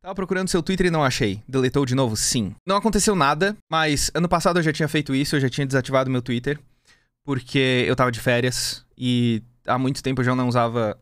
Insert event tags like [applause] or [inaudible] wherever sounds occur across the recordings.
Tava procurando seu Twitter e não achei. Deletou de novo? Sim. Não aconteceu nada, mas ano passado eu já tinha feito isso, eu já tinha desativado meu Twitter, porque eu tava de férias e há muito tempo eu já não usava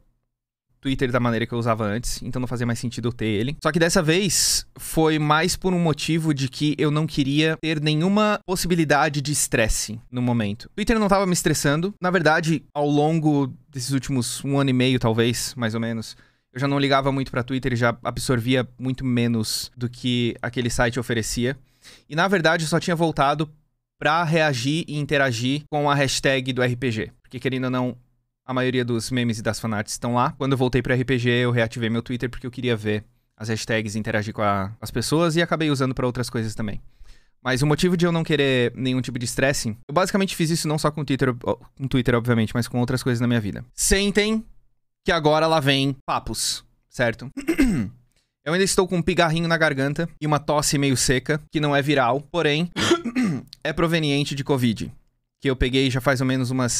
Twitter da maneira que eu usava antes, então não fazia mais sentido eu ter ele. Só que dessa vez foi mais por um motivo de que eu não queria ter nenhuma possibilidade de estresse no momento. Twitter não tava me estressando. Na verdade, ao longo desses últimos um ano e meio, talvez, mais ou menos, eu já não ligava muito para Twitter, já absorvia muito menos do que aquele site oferecia. E na verdade, eu só tinha voltado para reagir e interagir com a hashtag do RPG. Porque querendo ou não, a maioria dos memes e das fanarts estão lá. Quando eu voltei para RPG, eu reativei meu Twitter porque eu queria ver as hashtags interagir com a, as pessoas e acabei usando para outras coisas também. Mas o motivo de eu não querer nenhum tipo de estresse, eu basicamente fiz isso não só com o Twitter, com o Twitter, obviamente, mas com outras coisas na minha vida. Sentem que agora lá vem papos, certo? [clears throat] eu ainda estou com um pigarrinho na garganta e uma tosse meio seca, que não é viral, porém [clears throat] é proveniente de Covid, que eu peguei já faz ou menos umas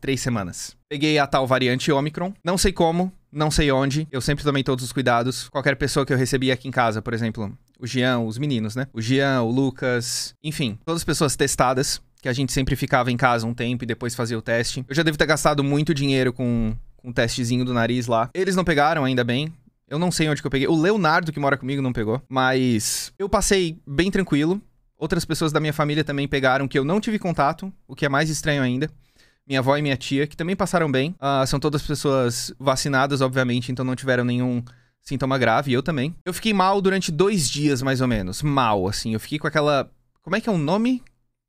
três semanas. Peguei a tal variante Omicron, não sei como, não sei onde, eu sempre tomei todos os cuidados. Qualquer pessoa que eu recebi aqui em casa, por exemplo, o Gian, os meninos, né? O Gian, o Lucas, enfim, todas as pessoas testadas, que a gente sempre ficava em casa um tempo e depois fazia o teste. Eu já devo ter gastado muito dinheiro com, com um testezinho do nariz lá. Eles não pegaram, ainda bem. Eu não sei onde que eu peguei. O Leonardo, que mora comigo, não pegou. Mas eu passei bem tranquilo. Outras pessoas da minha família também pegaram, que eu não tive contato, o que é mais estranho ainda minha avó e minha tia, que também passaram bem. Uh, são todas pessoas vacinadas, obviamente, então não tiveram nenhum sintoma grave, eu também. Eu fiquei mal durante dois dias, mais ou menos. Mal, assim. Eu fiquei com aquela. Como é que é o nome?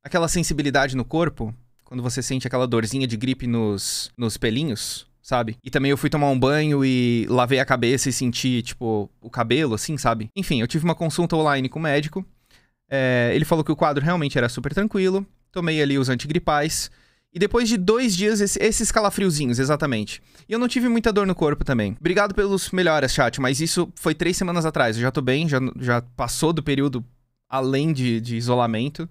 Aquela sensibilidade no corpo. Quando você sente aquela dorzinha de gripe nos, nos pelinhos, sabe? E também eu fui tomar um banho e lavei a cabeça e senti, tipo, o cabelo, assim, sabe? Enfim, eu tive uma consulta online com o um médico. É, ele falou que o quadro realmente era super tranquilo. Tomei ali os antigripais e depois de dois dias, esses calafriozinhos, exatamente. E eu não tive muita dor no corpo também. Obrigado pelos melhoras, chat, mas isso foi três semanas atrás. Eu já tô bem, já, já passou do período além de, de isolamento.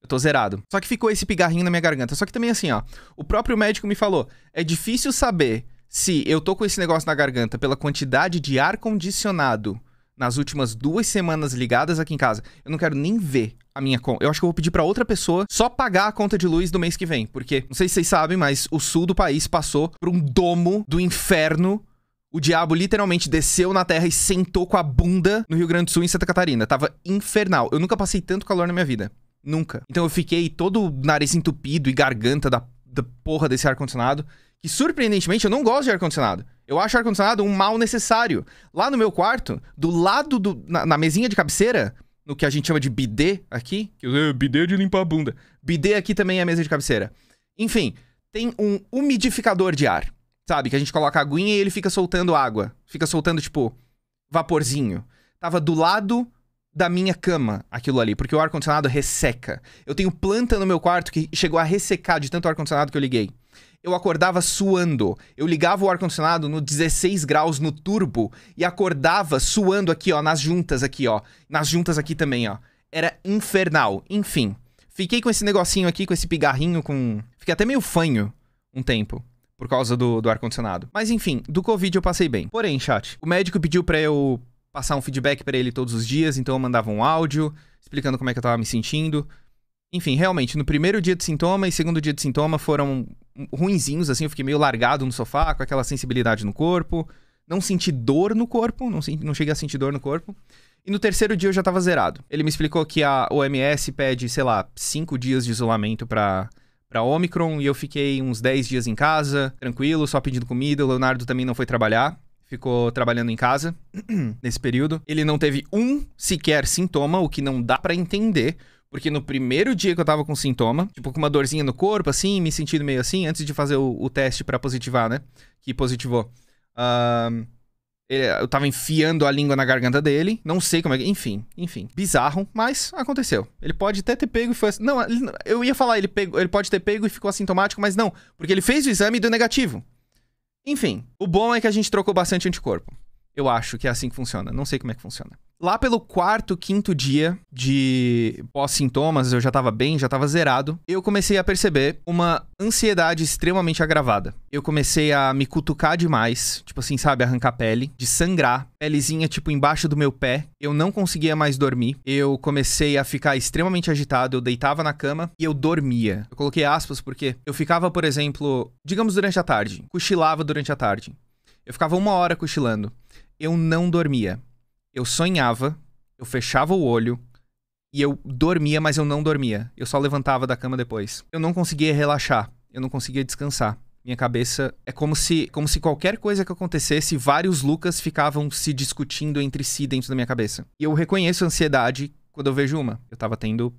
Eu tô zerado. Só que ficou esse pigarrinho na minha garganta. Só que também assim, ó. O próprio médico me falou: é difícil saber se eu tô com esse negócio na garganta pela quantidade de ar condicionado nas últimas duas semanas ligadas aqui em casa, eu não quero nem ver a minha conta. Eu acho que eu vou pedir para outra pessoa só pagar a conta de luz do mês que vem, porque não sei se vocês sabem, mas o sul do país passou por um domo do inferno. O diabo literalmente desceu na terra e sentou com a bunda no Rio Grande do Sul em Santa Catarina. Tava infernal. Eu nunca passei tanto calor na minha vida. Nunca. Então eu fiquei todo nariz entupido e garganta da, da porra desse ar-condicionado. Que surpreendentemente eu não gosto de ar-condicionado. Eu acho o ar-condicionado um mal necessário. Lá no meu quarto, do lado do. Na, na mesinha de cabeceira, no que a gente chama de bidê aqui. Que eu, bidê de limpar a bunda. Bidê aqui também é mesa de cabeceira. Enfim, tem um umidificador de ar. Sabe? Que a gente coloca a aguinha e ele fica soltando água. Fica soltando, tipo, vaporzinho. Tava do lado da minha cama aquilo ali, porque o ar-condicionado resseca. Eu tenho planta no meu quarto que chegou a ressecar de tanto ar-condicionado que eu liguei eu acordava suando. Eu ligava o ar-condicionado no 16 graus no turbo e acordava suando aqui, ó, nas juntas aqui, ó. Nas juntas aqui também, ó. Era infernal. Enfim, fiquei com esse negocinho aqui, com esse pigarrinho, com. Fiquei até meio fanho um tempo por causa do, do ar-condicionado. Mas enfim, do Covid eu passei bem. Porém, chat, o médico pediu pra eu passar um feedback para ele todos os dias, então eu mandava um áudio explicando como é que eu tava me sentindo. Enfim, realmente, no primeiro dia de sintoma e segundo dia de sintoma foram ruinzinhos, assim, eu fiquei meio largado no sofá, com aquela sensibilidade no corpo. Não senti dor no corpo, não, senti, não cheguei a sentir dor no corpo. E no terceiro dia eu já tava zerado. Ele me explicou que a OMS pede, sei lá, cinco dias de isolamento pra, pra Omicron, e eu fiquei uns dez dias em casa, tranquilo, só pedindo comida. O Leonardo também não foi trabalhar ficou trabalhando em casa [clears throat] nesse período. Ele não teve um sequer sintoma, o que não dá para entender, porque no primeiro dia que eu tava com sintoma, tipo, com uma dorzinha no corpo, assim, me sentindo meio assim, antes de fazer o, o teste para positivar, né? Que positivou. Uh, eu tava enfiando a língua na garganta dele, não sei como é que. Enfim, enfim. Bizarro, mas aconteceu. Ele pode até ter pego e foi. Assim, não, eu ia falar, ele, pego, ele pode ter pego e ficou assintomático, mas não, porque ele fez o exame e deu negativo. Enfim, o bom é que a gente trocou bastante anticorpo. Eu acho que é assim que funciona. Não sei como é que funciona. Lá pelo quarto, quinto dia de pós-sintomas, eu já tava bem, já tava zerado. Eu comecei a perceber uma ansiedade extremamente agravada. Eu comecei a me cutucar demais, tipo assim, sabe, arrancar pele, de sangrar, pelezinha tipo embaixo do meu pé. Eu não conseguia mais dormir. Eu comecei a ficar extremamente agitado, eu deitava na cama e eu dormia. Eu coloquei aspas porque eu ficava, por exemplo, digamos durante a tarde, cochilava durante a tarde. Eu ficava uma hora cochilando eu não dormia. Eu sonhava, eu fechava o olho e eu dormia, mas eu não dormia. Eu só levantava da cama depois. Eu não conseguia relaxar, eu não conseguia descansar. Minha cabeça é como se, como se qualquer coisa que acontecesse, vários Lucas ficavam se discutindo entre si dentro da minha cabeça. E eu reconheço a ansiedade quando eu vejo uma. Eu tava tendo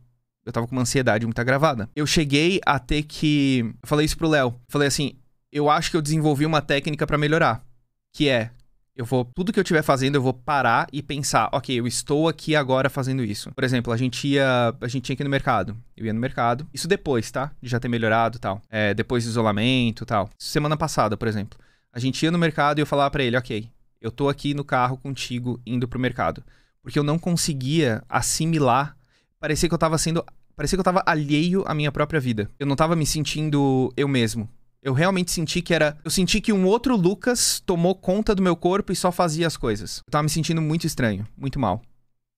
eu tava com uma ansiedade muito agravada. Eu cheguei a ter que. Eu falei isso pro Léo. Falei assim: eu acho que eu desenvolvi uma técnica para melhorar. Que é eu vou, tudo que eu estiver fazendo, eu vou parar e pensar, ok, eu estou aqui agora fazendo isso. Por exemplo, a gente ia, a gente tinha que ir no mercado. Eu ia no mercado, isso depois, tá? De já ter melhorado e tal. É, depois do isolamento e tal. Semana passada, por exemplo. A gente ia no mercado e eu falava para ele, ok, eu tô aqui no carro contigo indo pro mercado. Porque eu não conseguia assimilar, parecia que eu tava sendo, parecia que eu tava alheio à minha própria vida. Eu não tava me sentindo eu mesmo. Eu realmente senti que era. Eu senti que um outro Lucas tomou conta do meu corpo e só fazia as coisas. Eu tava me sentindo muito estranho, muito mal.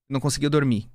Não conseguia dormir.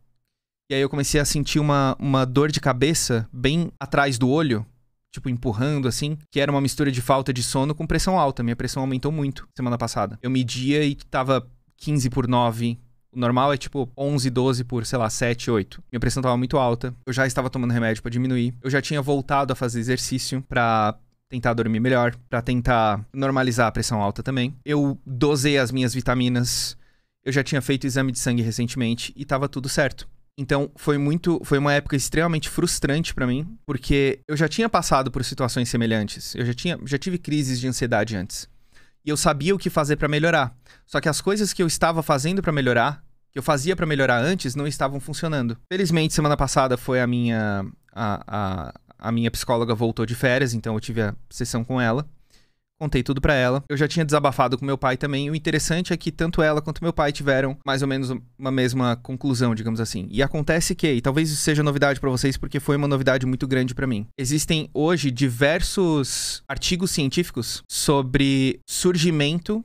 E aí eu comecei a sentir uma, uma dor de cabeça bem atrás do olho, tipo empurrando assim, que era uma mistura de falta de sono com pressão alta. Minha pressão aumentou muito semana passada. Eu media e tava 15 por 9. O normal é tipo 11, 12 por, sei lá, 7, 8. Minha pressão tava muito alta. Eu já estava tomando remédio para diminuir. Eu já tinha voltado a fazer exercício para tentar dormir melhor, para tentar normalizar a pressão alta também. Eu dosei as minhas vitaminas. Eu já tinha feito exame de sangue recentemente e tava tudo certo. Então foi muito, foi uma época extremamente frustrante para mim, porque eu já tinha passado por situações semelhantes. Eu já tinha, já tive crises de ansiedade antes. E eu sabia o que fazer para melhorar. Só que as coisas que eu estava fazendo para melhorar, que eu fazia para melhorar antes, não estavam funcionando. Felizmente, semana passada foi a minha a, a, a minha psicóloga voltou de férias, então eu tive a sessão com ela. Contei tudo para ela. Eu já tinha desabafado com meu pai também. O interessante é que tanto ela quanto meu pai tiveram mais ou menos uma mesma conclusão, digamos assim. E acontece que, e talvez isso seja novidade para vocês porque foi uma novidade muito grande para mim. Existem hoje diversos artigos científicos sobre surgimento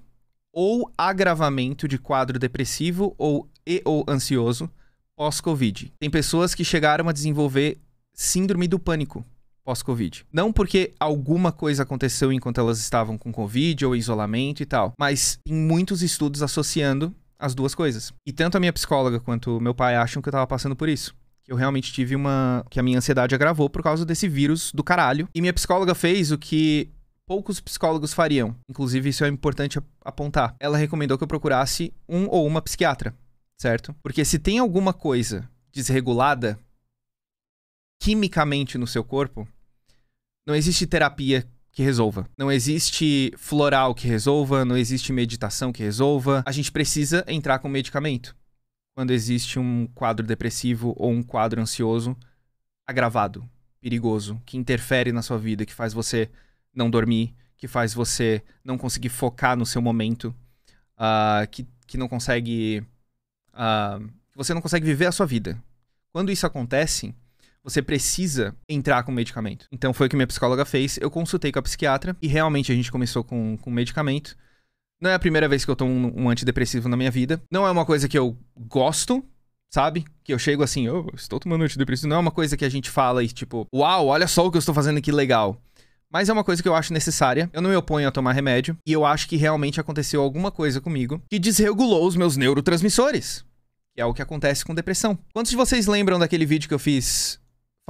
ou agravamento de quadro depressivo ou e ou ansioso pós-COVID. Tem pessoas que chegaram a desenvolver síndrome do pânico pós-Covid. Não porque alguma coisa aconteceu enquanto elas estavam com Covid ou isolamento e tal, mas em muitos estudos associando as duas coisas. E tanto a minha psicóloga quanto meu pai acham que eu tava passando por isso. Que eu realmente tive uma. que a minha ansiedade agravou por causa desse vírus do caralho. E minha psicóloga fez o que poucos psicólogos fariam. Inclusive, isso é importante apontar. Ela recomendou que eu procurasse um ou uma psiquiatra, certo? Porque se tem alguma coisa desregulada quimicamente no seu corpo, não existe terapia que resolva. Não existe floral que resolva, não existe meditação que resolva. A gente precisa entrar com medicamento. Quando existe um quadro depressivo ou um quadro ansioso agravado, perigoso, que interfere na sua vida, que faz você não dormir, que faz você não conseguir focar no seu momento, uh, que, que não consegue. Uh, você não consegue viver a sua vida. Quando isso acontece, você precisa entrar com medicamento. Então foi o que minha psicóloga fez. Eu consultei com a psiquiatra e realmente a gente começou com, com medicamento. Não é a primeira vez que eu tomo um, um antidepressivo na minha vida. Não é uma coisa que eu gosto, sabe? Que eu chego assim, eu oh, estou tomando antidepressivo. Não é uma coisa que a gente fala e tipo, uau, olha só o que eu estou fazendo aqui legal. Mas é uma coisa que eu acho necessária. Eu não me oponho a tomar remédio. E eu acho que realmente aconteceu alguma coisa comigo que desregulou os meus neurotransmissores. Que é o que acontece com depressão. Quantos de vocês lembram daquele vídeo que eu fiz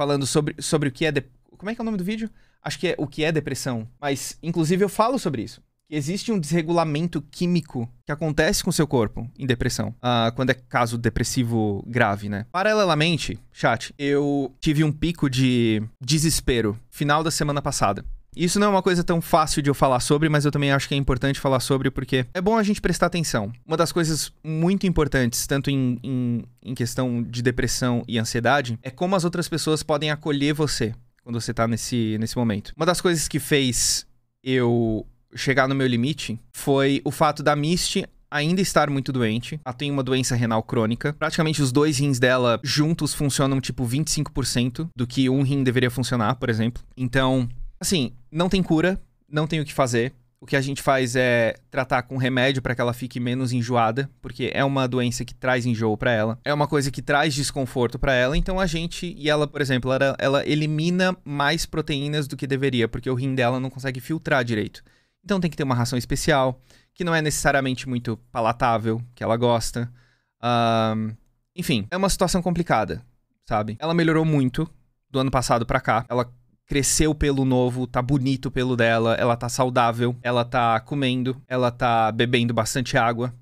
falando sobre, sobre o que é. De... Como é que é o nome do vídeo? Acho que é o que é depressão. Mas, inclusive, eu falo sobre isso. Existe um desregulamento químico que acontece com seu corpo em depressão, uh, quando é caso depressivo grave, né? Paralelamente, chat, eu tive um pico de desespero final da semana passada. Isso não é uma coisa tão fácil de eu falar sobre, mas eu também acho que é importante falar sobre porque é bom a gente prestar atenção. Uma das coisas muito importantes, tanto em, em, em questão de depressão e ansiedade, é como as outras pessoas podem acolher você quando você tá nesse, nesse momento. Uma das coisas que fez eu chegar no meu limite foi o fato da Misty ainda estar muito doente. Ela tem uma doença renal crônica. Praticamente os dois rins dela juntos funcionam tipo 25% do que um rim deveria funcionar, por exemplo. Então, Assim, não tem cura, não tem o que fazer. O que a gente faz é tratar com remédio para que ela fique menos enjoada, porque é uma doença que traz enjoo para ela, é uma coisa que traz desconforto para ela, então a gente, e ela, por exemplo, ela, ela elimina mais proteínas do que deveria, porque o rim dela não consegue filtrar direito. Então tem que ter uma ração especial, que não é necessariamente muito palatável, que ela gosta. Um, enfim, é uma situação complicada, sabe? Ela melhorou muito do ano passado para cá. Ela cresceu pelo novo, tá bonito pelo dela, ela tá saudável, ela tá comendo, ela tá bebendo bastante água.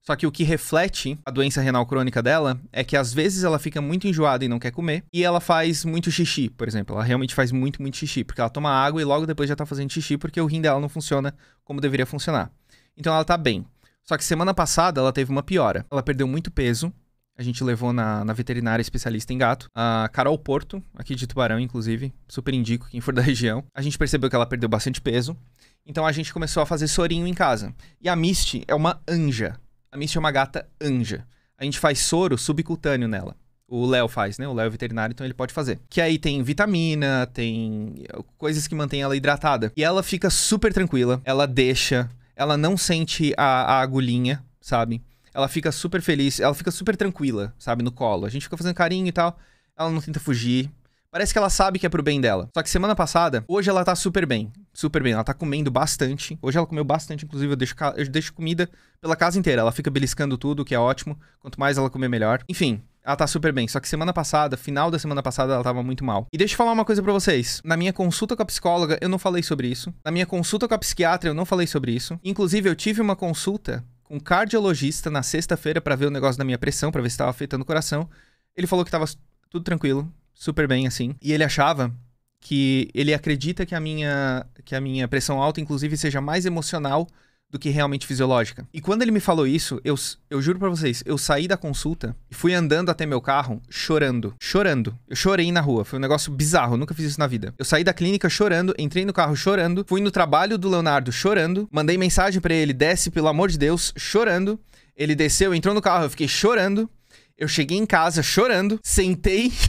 Só que o que reflete a doença renal crônica dela é que às vezes ela fica muito enjoada e não quer comer, e ela faz muito xixi, por exemplo. Ela realmente faz muito, muito xixi, porque ela toma água e logo depois já tá fazendo xixi porque o rim dela não funciona como deveria funcionar. Então ela tá bem. Só que semana passada ela teve uma piora. Ela perdeu muito peso a gente levou na, na veterinária especialista em gato, a Carol Porto, aqui de Tubarão, inclusive. Super indico quem for da [laughs] região. A gente percebeu que ela perdeu bastante peso. Então a gente começou a fazer sorinho em casa. E a Misty é uma anja. A Misty é uma gata anja. A gente faz soro subcutâneo nela. O Léo faz, né? O Léo é veterinário, então ele pode fazer. Que aí tem vitamina, tem eh, coisas que mantêm ela hidratada. E ela fica super tranquila, ela deixa, ela não sente a, a agulhinha, sabe? ela fica super feliz, ela fica super tranquila, sabe, no colo. A gente fica fazendo carinho e tal, ela não tenta fugir. Parece que ela sabe que é pro bem dela. Só que semana passada, hoje ela tá super bem. Super bem, ela tá comendo bastante. Hoje ela comeu bastante, inclusive eu deixo, eu deixo comida pela casa inteira. Ela fica beliscando tudo, o que é ótimo. Quanto mais ela comer, melhor. Enfim, ela tá super bem. Só que semana passada, final da semana passada, ela tava muito mal. E deixa eu falar uma coisa para vocês. Na minha consulta com a psicóloga, eu não falei sobre isso. Na minha consulta com a psiquiatra, eu não falei sobre isso. Inclusive, eu tive uma consulta com um cardiologista na sexta-feira para ver o negócio da minha pressão, para ver se estava afetando o coração. Ele falou que estava tudo tranquilo, super bem assim. E ele achava que ele acredita que a minha que a minha pressão alta inclusive seja mais emocional do que realmente fisiológica. E quando ele me falou isso, eu, eu juro para vocês, eu saí da consulta e fui andando até meu carro chorando. Chorando. Eu chorei na rua. Foi um negócio bizarro. nunca fiz isso na vida. Eu saí da clínica chorando, entrei no carro chorando, fui no trabalho do Leonardo chorando, mandei mensagem para ele: desce, pelo amor de Deus, chorando. Ele desceu, entrou no carro, eu fiquei chorando. Eu cheguei em casa chorando, sentei. [laughs]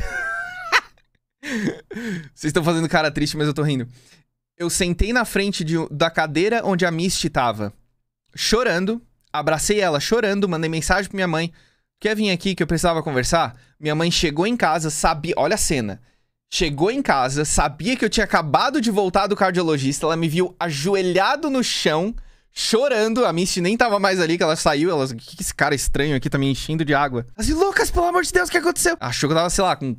Vocês estão fazendo cara triste, mas eu tô rindo. Eu sentei na frente de, da cadeira onde a Misty tava, chorando. Abracei ela chorando, mandei mensagem pra minha mãe. Quer vir aqui que eu precisava conversar? Minha mãe chegou em casa, sabia. Olha a cena. Chegou em casa, sabia que eu tinha acabado de voltar do cardiologista. Ela me viu ajoelhado no chão, chorando. A Misty nem tava mais ali, que ela saiu. Ela, que esse cara estranho aqui tá me enchendo de água? Assim, Lucas, pelo amor de Deus, o que aconteceu? Achou que eu tava, sei lá, com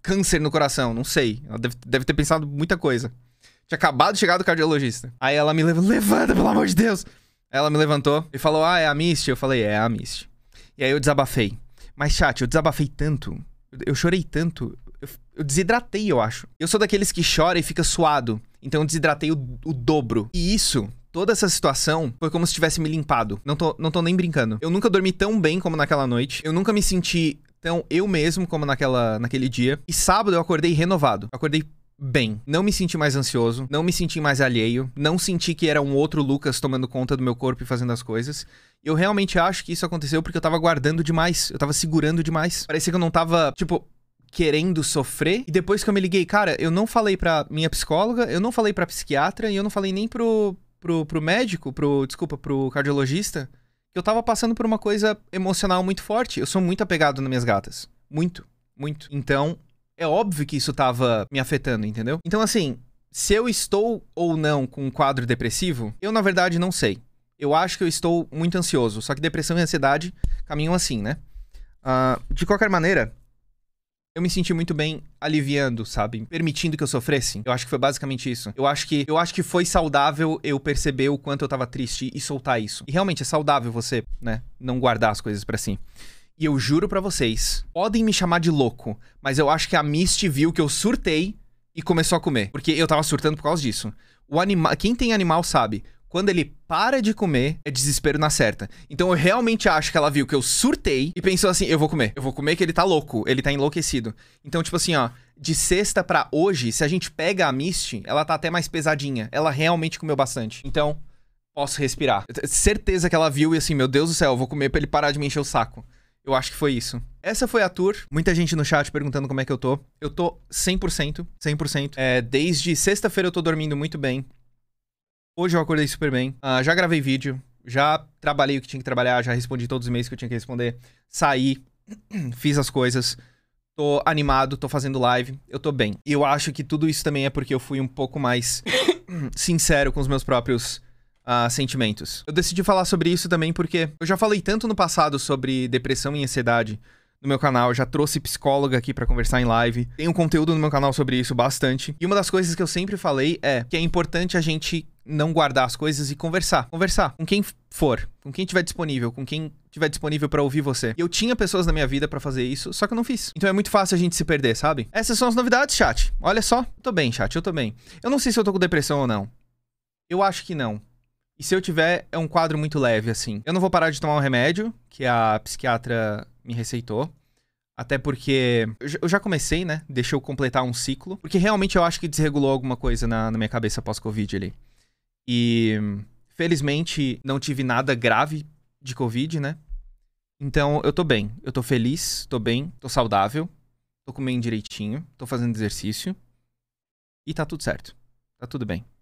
câncer no coração, não sei. Ela deve, deve ter pensado muita coisa. Tinha acabado de chegar do cardiologista. Aí ela me levanta, levanta, pelo amor de Deus. Ela me levantou e falou: Ah, é a Misty? Eu falei: É, é a Misty. E aí eu desabafei. Mas, chat, eu desabafei tanto. Eu chorei tanto. Eu, eu desidratei, eu acho. Eu sou daqueles que chora e fica suado. Então eu desidratei o, o dobro. E isso toda essa situação foi como se tivesse me limpado. Não tô, não tô nem brincando. Eu nunca dormi tão bem como naquela noite. Eu nunca me senti tão eu mesmo como naquela, naquele dia. E sábado eu acordei renovado. Eu acordei bem. Não me senti mais ansioso, não me senti mais alheio, não senti que era um outro Lucas tomando conta do meu corpo e fazendo as coisas. Eu realmente acho que isso aconteceu porque eu tava guardando demais, eu tava segurando demais. Parecia que eu não tava, tipo, querendo sofrer. E depois que eu me liguei, cara, eu não falei pra minha psicóloga, eu não falei pra psiquiatra e eu não falei nem pro, pro, pro médico, pro, desculpa, pro cardiologista, que eu tava passando por uma coisa emocional muito forte. Eu sou muito apegado nas minhas gatas. Muito, muito. Então, é óbvio que isso tava me afetando, entendeu? Então, assim, se eu estou ou não com um quadro depressivo, eu na verdade não sei. Eu acho que eu estou muito ansioso. Só que depressão e ansiedade caminham assim, né? Uh, de qualquer maneira, eu me senti muito bem aliviando, sabe? Permitindo que eu sofresse. Eu acho que foi basicamente isso. Eu acho que eu acho que foi saudável eu perceber o quanto eu tava triste e soltar isso. E realmente é saudável você, né, não guardar as coisas para si. E eu juro para vocês, podem me chamar de louco, mas eu acho que a Misty viu que eu surtei e começou a comer, porque eu tava surtando por causa disso. O animal, quem tem animal sabe, quando ele para de comer, é desespero na certa. Então eu realmente acho que ela viu que eu surtei e pensou assim: eu vou comer, eu vou comer que ele tá louco, ele tá enlouquecido. Então, tipo assim, ó, de sexta para hoje, se a gente pega a Misty, ela tá até mais pesadinha. Ela realmente comeu bastante. Então, posso respirar. Certeza que ela viu e assim, meu Deus do céu, eu vou comer pra ele parar de me encher o saco. Eu acho que foi isso. Essa foi a tour. Muita gente no chat perguntando como é que eu tô. Eu tô 100%, 100%. É, desde sexta-feira eu tô dormindo muito bem. Hoje eu acordei super bem. Ah, já gravei vídeo, já trabalhei o que tinha que trabalhar, já respondi todos os e-mails que eu tinha que responder. Saí, [clears throat] fiz as coisas. Tô animado, tô fazendo live, eu tô bem. E eu acho que tudo isso também é porque eu fui um pouco mais [clears throat] sincero com os meus próprios a sentimentos. Eu decidi falar sobre isso também porque eu já falei tanto no passado sobre depressão e ansiedade no meu canal, já trouxe psicóloga aqui para conversar em live. Tem um conteúdo no meu canal sobre isso bastante. E uma das coisas que eu sempre falei é que é importante a gente não guardar as coisas e conversar. Conversar com quem for, com quem tiver disponível, com quem tiver disponível para ouvir você. Eu tinha pessoas na minha vida para fazer isso, só que eu não fiz. Então é muito fácil a gente se perder, sabe? Essas são as novidades, chat. Olha só. Tô bem, chat, eu tô bem. Eu não sei se eu tô com depressão ou não. Eu acho que não. E se eu tiver, é um quadro muito leve, assim. Eu não vou parar de tomar o um remédio que a psiquiatra me receitou. Até porque eu já comecei, né? Deixa eu completar um ciclo. Porque realmente eu acho que desregulou alguma coisa na, na minha cabeça pós-Covid ali. E felizmente não tive nada grave de Covid, né? Então eu tô bem. Eu tô feliz, tô bem, tô saudável, tô comendo direitinho, tô fazendo exercício. E tá tudo certo. Tá tudo bem.